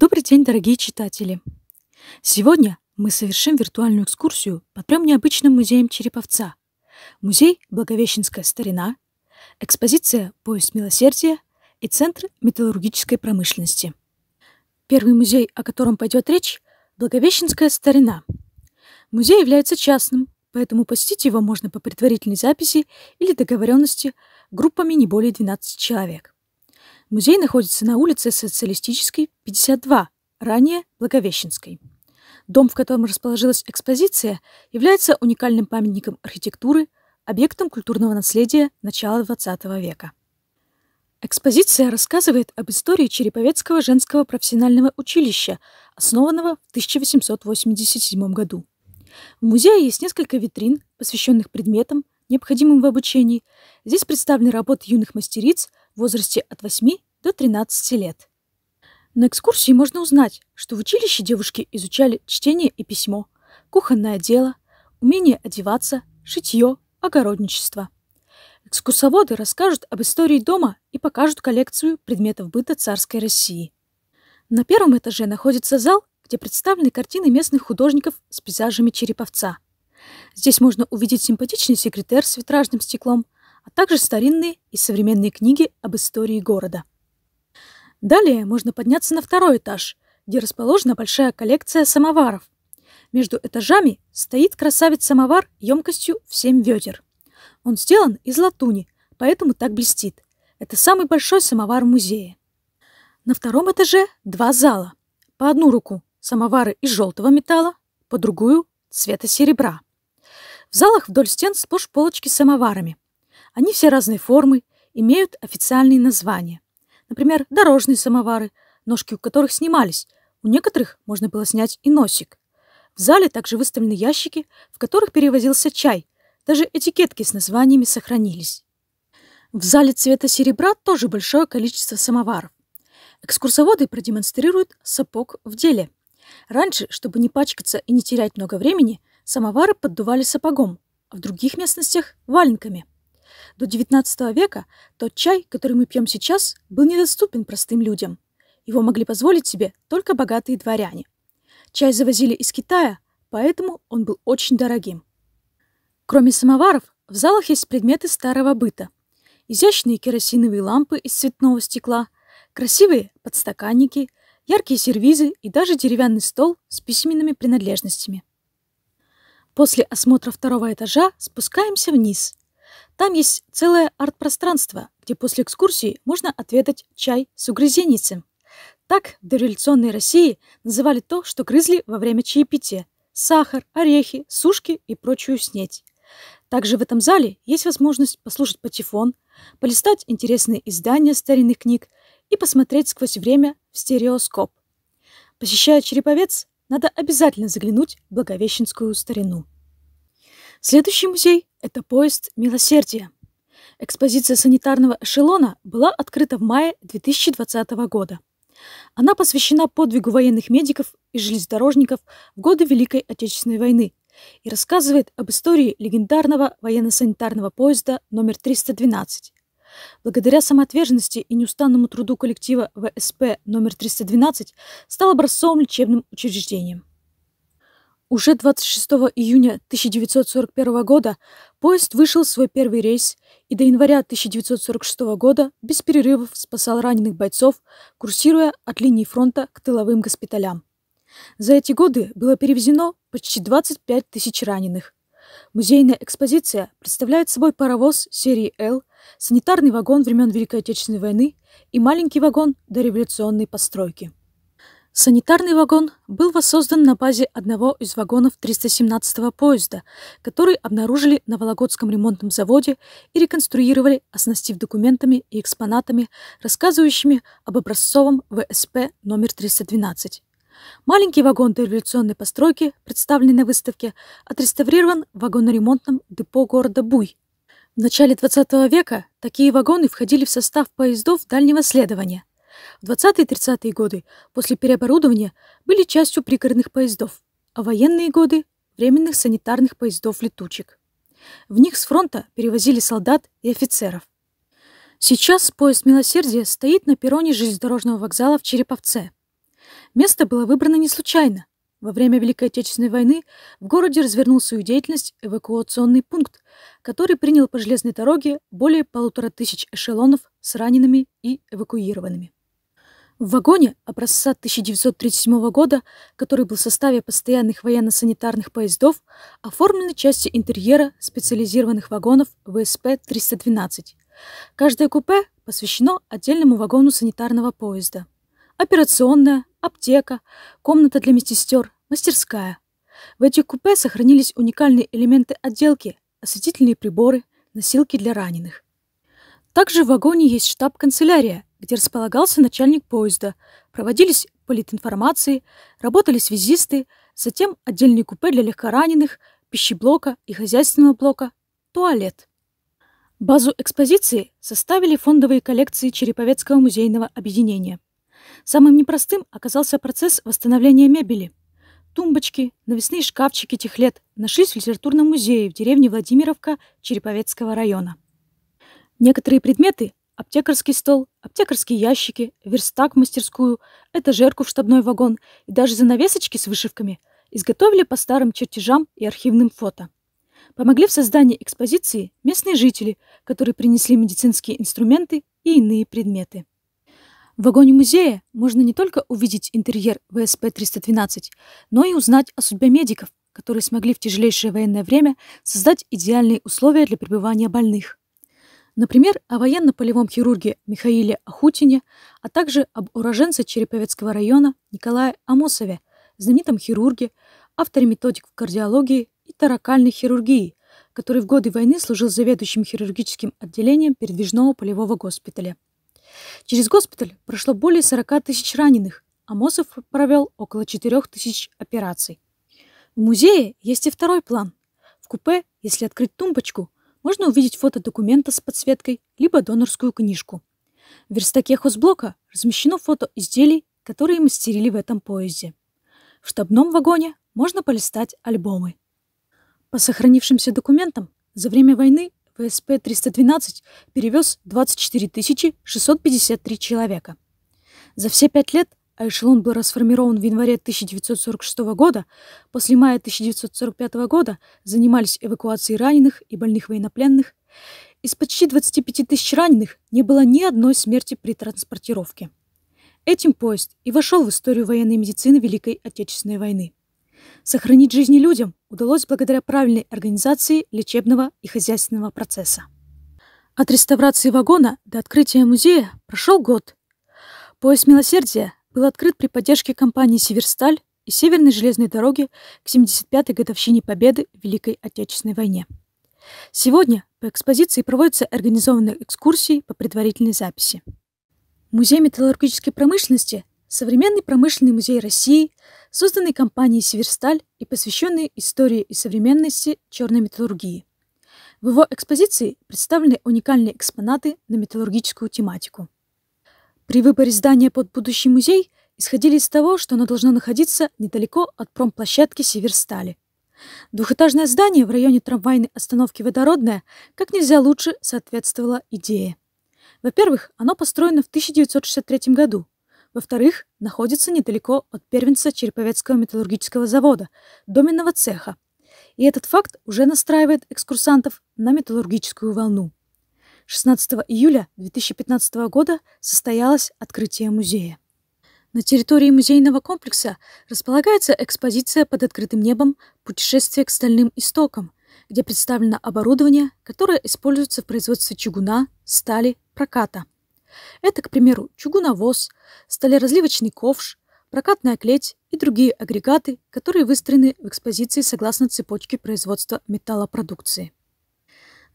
Добрый день, дорогие читатели! Сегодня мы совершим виртуальную экскурсию по трем необычным музеям Череповца. Музей «Благовещенская старина», экспозиция «Поезд милосердия» и Центр металлургической промышленности. Первый музей, о котором пойдет речь, «Благовещенская старина». Музей является частным, поэтому посетить его можно по предварительной записи или договоренности группами не более 12 человек. Музей находится на улице Социалистической, 52, ранее Благовещенской. Дом, в котором расположилась экспозиция, является уникальным памятником архитектуры, объектом культурного наследия начала XX века. Экспозиция рассказывает об истории Череповецкого женского профессионального училища, основанного в 1887 году. В музее есть несколько витрин, посвященных предметам, необходимым в обучении. Здесь представлены работы юных мастериц, возрасте от 8 до 13 лет. На экскурсии можно узнать, что в училище девушки изучали чтение и письмо, кухонное дело, умение одеваться, шитье, огородничество. Экскурсоводы расскажут об истории дома и покажут коллекцию предметов быта царской России. На первом этаже находится зал, где представлены картины местных художников с пейзажами Череповца. Здесь можно увидеть симпатичный секретер с витражным стеклом – а также старинные и современные книги об истории города. Далее можно подняться на второй этаж, где расположена большая коллекция самоваров. Между этажами стоит красавец-самовар емкостью в 7 ведер. Он сделан из латуни, поэтому так блестит. Это самый большой самовар музея. На втором этаже два зала. По одну руку самовары из желтого металла, по другую – цвета серебра. В залах вдоль стен сплошь полочки с самоварами – они все разной формы, имеют официальные названия. Например, дорожные самовары, ножки у которых снимались. У некоторых можно было снять и носик. В зале также выставлены ящики, в которых перевозился чай. Даже этикетки с названиями сохранились. В зале цвета серебра тоже большое количество самоваров. Экскурсоводы продемонстрируют сапог в деле. Раньше, чтобы не пачкаться и не терять много времени, самовары поддували сапогом, а в других местностях – валенками – до XIX века тот чай, который мы пьем сейчас, был недоступен простым людям. Его могли позволить себе только богатые дворяне. Чай завозили из Китая, поэтому он был очень дорогим. Кроме самоваров, в залах есть предметы старого быта. Изящные керосиновые лампы из цветного стекла, красивые подстаканники, яркие сервизы и даже деревянный стол с письменными принадлежностями. После осмотра второго этажа спускаемся вниз там есть целое арт-пространство, где после экскурсии можно отведать чай с угрызеницем. Так в дореволюционной России называли то, что грызли во время чаепития – сахар, орехи, сушки и прочую снеть. Также в этом зале есть возможность послушать патефон, полистать интересные издания старинных книг и посмотреть сквозь время в стереоскоп. Посещая Череповец, надо обязательно заглянуть в Благовещенскую старину. Следующий музей – это поезд Милосердие. Экспозиция санитарного эшелона была открыта в мае 2020 года. Она посвящена подвигу военных медиков и железнодорожников в годы Великой Отечественной войны и рассказывает об истории легендарного военно-санитарного поезда номер 312. Благодаря самоотверженности и неустанному труду коллектива ВСП номер 312 стал образцовым лечебным учреждением. Уже 26 июня 1941 года поезд вышел в свой первый рейс и до января 1946 года без перерывов спасал раненых бойцов, курсируя от линии фронта к тыловым госпиталям. За эти годы было перевезено почти 25 тысяч раненых. Музейная экспозиция представляет собой паровоз серии «Л», санитарный вагон времен Великой Отечественной войны и маленький вагон дореволюционной постройки. Санитарный вагон был воссоздан на базе одного из вагонов 317-го поезда, который обнаружили на Вологодском ремонтном заводе и реконструировали, оснастив документами и экспонатами, рассказывающими об образцовом ВСП номер 312. Маленький вагон революционной постройки, представленный на выставке, отреставрирован в вагоноремонтном депо города Буй. В начале 20 века такие вагоны входили в состав поездов дальнего следования. В 20-30-е годы после переоборудования были частью пригородных поездов, а военные годы – временных санитарных поездов-летучек. В них с фронта перевозили солдат и офицеров. Сейчас поезд «Милосердие» стоит на перроне железнодорожного вокзала в Череповце. Место было выбрано не случайно. Во время Великой Отечественной войны в городе развернул свою деятельность эвакуационный пункт, который принял по железной дороге более полутора тысяч эшелонов с ранеными и эвакуированными. В вагоне образца 1937 года, который был в составе постоянных военно-санитарных поездов, оформлены части интерьера специализированных вагонов ВСП-312. Каждое купе посвящено отдельному вагону санитарного поезда. Операционная, аптека, комната для медсестер, мастерская. В этих купе сохранились уникальные элементы отделки, осветительные приборы, носилки для раненых. Также в вагоне есть штаб-канцелярия, где располагался начальник поезда, проводились политинформации, работали связисты, затем отдельные купе для легкораненых, пищеблока и хозяйственного блока, туалет. Базу экспозиции составили фондовые коллекции Череповецкого музейного объединения. Самым непростым оказался процесс восстановления мебели. Тумбочки, навесные шкафчики тех лет нашлись в литературном музее в деревне Владимировка Череповецкого района. Некоторые предметы Аптекарский стол, аптекарские ящики, верстак в мастерскую, этажерку в штабной вагон и даже занавесочки с вышивками изготовили по старым чертежам и архивным фото. Помогли в создании экспозиции местные жители, которые принесли медицинские инструменты и иные предметы. В вагоне музея можно не только увидеть интерьер ВСП-312, но и узнать о судьбе медиков, которые смогли в тяжелейшее военное время создать идеальные условия для пребывания больных. Например, о военно-полевом хирурге Михаиле Ахутине, а также об уроженце Череповецкого района Николае Амосове, знаменитом хирурге, авторе методик в кардиологии и таракальной хирургии, который в годы войны служил заведующим хирургическим отделением передвижного полевого госпиталя. Через госпиталь прошло более 40 тысяч раненых, Амосов провел около 4 тысяч операций. В музее есть и второй план. В купе, если открыть тумбочку – можно увидеть фото документа с подсветкой, либо донорскую книжку. В верстаке хозблока размещено фото изделий, которые мастерили в этом поезде. В штабном вагоне можно полистать альбомы. По сохранившимся документам, за время войны ВСП-312 перевез 24 653 человека. За все пять лет а эшелон был расформирован в январе 1946 года, после мая 1945 года занимались эвакуацией раненых и больных военнопленных. Из почти 25 тысяч раненых не было ни одной смерти при транспортировке. Этим поезд и вошел в историю военной медицины Великой Отечественной войны. Сохранить жизни людям удалось благодаря правильной организации лечебного и хозяйственного процесса. От реставрации вагона до открытия музея прошел год. Поезд милосердия был открыт при поддержке компании «Северсталь» и Северной железной дороги к 75-й годовщине Победы в Великой Отечественной войне. Сегодня по экспозиции проводятся организованные экскурсии по предварительной записи. Музей металлургической промышленности – современный промышленный музей России, созданный компанией «Северсталь» и посвященный истории и современности черной металлургии. В его экспозиции представлены уникальные экспонаты на металлургическую тематику – при выборе здания под будущий музей исходили из того, что оно должно находиться недалеко от промплощадки Северстали. Двухэтажное здание в районе трамвайной остановки «Водородная» как нельзя лучше соответствовало идее. Во-первых, оно построено в 1963 году. Во-вторых, находится недалеко от первенца Череповецкого металлургического завода, доменного цеха. И этот факт уже настраивает экскурсантов на металлургическую волну. 16 июля 2015 года состоялось открытие музея. На территории музейного комплекса располагается экспозиция под открытым небом «Путешествие к стальным истокам», где представлено оборудование, которое используется в производстве чугуна, стали, проката. Это, к примеру, чугуновоз, сталеразливочный ковш, прокатная клеть и другие агрегаты, которые выстроены в экспозиции согласно цепочке производства металлопродукции.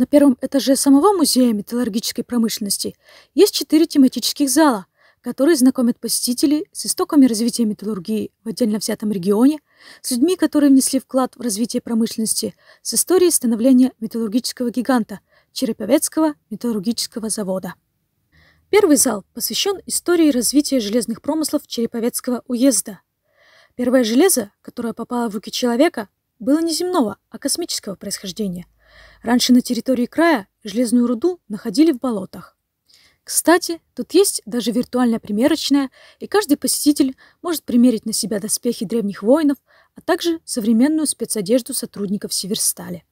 На первом этаже самого Музея металлургической промышленности есть четыре тематических зала, которые знакомят посетителей с истоками развития металлургии в отдельно взятом регионе, с людьми, которые внесли вклад в развитие промышленности, с историей становления металлургического гиганта Череповецкого металлургического завода. Первый зал посвящен истории развития железных промыслов Череповецкого уезда. Первое железо, которое попало в руки человека, было не земного, а космического происхождения – Раньше на территории края железную руду находили в болотах. Кстати, тут есть даже виртуальная примерочная, и каждый посетитель может примерить на себя доспехи древних воинов, а также современную спецодежду сотрудников Северстали.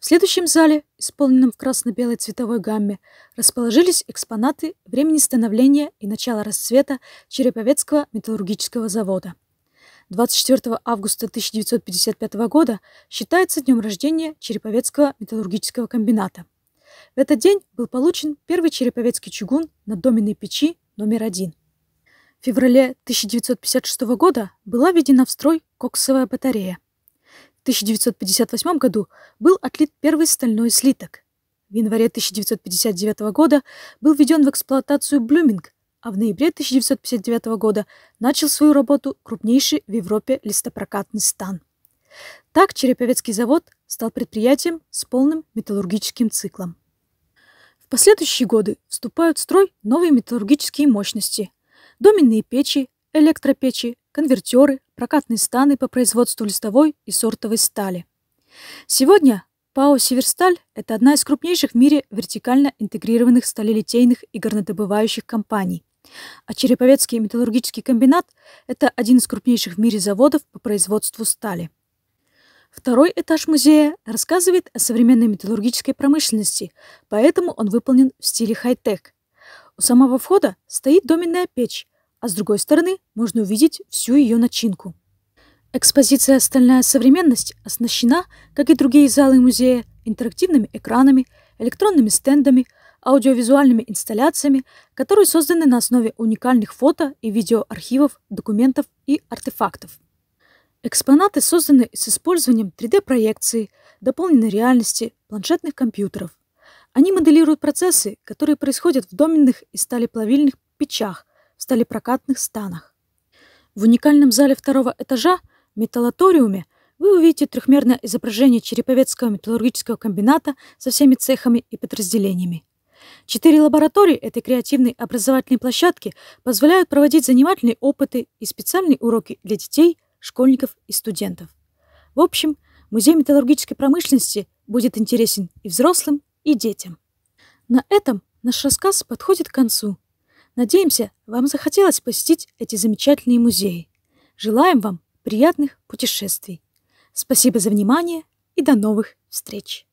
В следующем зале, исполненном в красно-белой цветовой гамме, расположились экспонаты времени становления и начала расцвета Череповецкого металлургического завода – 24 августа 1955 года считается днем рождения Череповецкого металлургического комбината. В этот день был получен первый череповецкий чугун на доменной печи номер один. В феврале 1956 года была введена в строй коксовая батарея. В 1958 году был отлит первый стальной слиток. В январе 1959 года был введен в эксплуатацию Блюминг – а в ноябре 1959 года начал свою работу крупнейший в Европе листопрокатный стан. Так Череповецкий завод стал предприятием с полным металлургическим циклом. В последующие годы вступают в строй новые металлургические мощности – доменные печи, электропечи, конвертеры, прокатные станы по производству листовой и сортовой стали. Сегодня ПАО «Северсталь» – это одна из крупнейших в мире вертикально интегрированных сталелитейных и горнодобывающих компаний. А Череповецкий металлургический комбинат – это один из крупнейших в мире заводов по производству стали. Второй этаж музея рассказывает о современной металлургической промышленности, поэтому он выполнен в стиле хай-тек. У самого входа стоит доменная печь, а с другой стороны можно увидеть всю ее начинку. Экспозиция «Стальная современность» оснащена, как и другие залы музея, интерактивными экранами, электронными стендами – аудиовизуальными инсталляциями, которые созданы на основе уникальных фото и видеоархивов, документов и артефактов. Экспонаты созданы с использованием 3D-проекции, дополненной реальности, планшетных компьютеров. Они моделируют процессы, которые происходят в доменных и сталеплавильных печах, в сталепрокатных станах. В уникальном зале второго этажа, металлаториуме, вы увидите трехмерное изображение Череповецкого металлургического комбината со всеми цехами и подразделениями. Четыре лаборатории этой креативной образовательной площадки позволяют проводить занимательные опыты и специальные уроки для детей, школьников и студентов. В общем, музей металлургической промышленности будет интересен и взрослым, и детям. На этом наш рассказ подходит к концу. Надеемся, вам захотелось посетить эти замечательные музеи. Желаем вам приятных путешествий. Спасибо за внимание и до новых встреч!